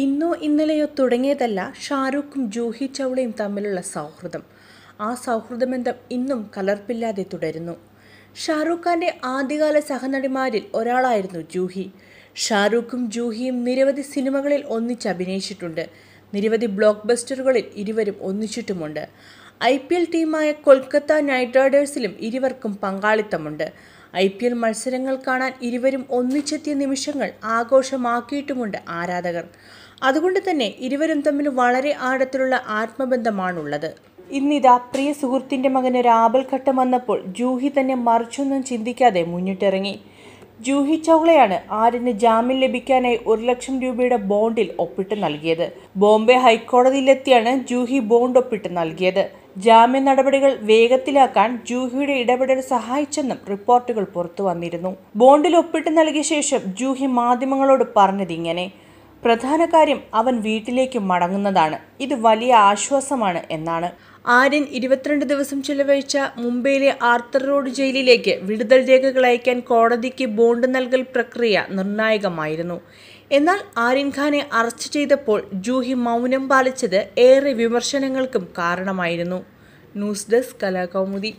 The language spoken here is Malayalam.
ഇന്നോ ഇന്നലെയോ തുടങ്ങിയതല്ല ഷാരൂഖും ജൂഹി ചൗളയും തമ്മിലുള്ള സൗഹൃദം ആ സൗഹൃദബന്ധം ഇന്നും കലർപ്പില്ലാതെ തുടരുന്നു ഷാരൂഖ് ഖാൻ്റെ ആദ്യകാല സഹനടിമാരിൽ ഒരാളായിരുന്നു ജൂഹി ഷാരൂഖും ജൂഹിയും നിരവധി സിനിമകളിൽ ഒന്നിച്ച് അഭിനയിച്ചിട്ടുണ്ട് നിരവധി ബ്ലോക്ക് ബസ്റ്ററുകളിൽ ഇരുവരും ഒന്നിച്ചിട്ടുമുണ്ട് ഐ പി എൽ ടീമായ കൊൽക്കത്ത നൈറ്റ് റൈഡേഴ്സിലും ഇരുവർക്കും പങ്കാളിത്തമുണ്ട് ഐ പി എൽ മത്സരങ്ങൾ കാണാൻ ഇരുവരും ഒന്നിച്ചെത്തിയ നിമിഷങ്ങൾ ആഘോഷമാക്കിയിട്ടുമുണ്ട് ആരാധകർ അതുകൊണ്ട് തന്നെ ഇരുവരും തമ്മിൽ വളരെ ആഴത്തിലുള്ള ആത്മബന്ധമാണുള്ളത് ഇന്നിതാ പ്രിയ സുഹൃത്തിൻ്റെ മകന് രാബൽ ഘട്ടം വന്നപ്പോൾ ജൂഹി തന്നെ മറിച്ചൊന്നും ചിന്തിക്കാതെ മുന്നിട്ടിറങ്ങി ജൂഹി ചൗളയാണ് ആരിന് ജാമ്യം ലഭിക്കാനായി ഒരു ലക്ഷം രൂപയുടെ ബോണ്ടിൽ ഒപ്പിട്ട് നൽകിയത് ബോംബെ ഹൈക്കോടതിയിലെത്തിയാണ് ജൂഹി ബോണ്ട് ഒപ്പിട്ട് നൽകിയത് ജാമ്യ നടപടികൾ വേഗത്തിലാക്കാൻ ജൂഹിയുടെ ഇടപെടൽ സഹായിച്ചെന്നും റിപ്പോർട്ടുകൾ പുറത്തു വന്നിരുന്നു ബോണ്ടിൽ ഒപ്പിട്ട് നൽകിയ ശേഷം ജൂഹി മാധ്യമങ്ങളോട് പറഞ്ഞതിങ്ങനെ പ്രധാന കാര്യം അവൻ വീട്ടിലേക്ക് മടങ്ങുന്നതാണ് ഇത് വലിയ ആശ്വാസമാണ് എന്നാണ് ആര്യൻ ഇരുപത്തിരണ്ട് ദിവസം ചിലവഴിച്ച മുംബൈയിലെ ആർത്തർ റോഡ് ജയിലിലേക്ക് വിടുതൽ രേഖകൾ അയക്കാൻ കോടതിക്ക് ബോണ്ട് നൽകൽ പ്രക്രിയ നിർണായകമായിരുന്നു എന്നാൽ ആര്യൻഖാനെ ഖാനെ അറസ്റ്റ് ചെയ്തപ്പോൾ ജൂഹി മൗനം പാലിച്ചത് ഏറെ വിമർശനങ്ങൾക്കും കാരണമായിരുന്നു ന്യൂസ് ഡെസ്ക് കലാകൗമുദി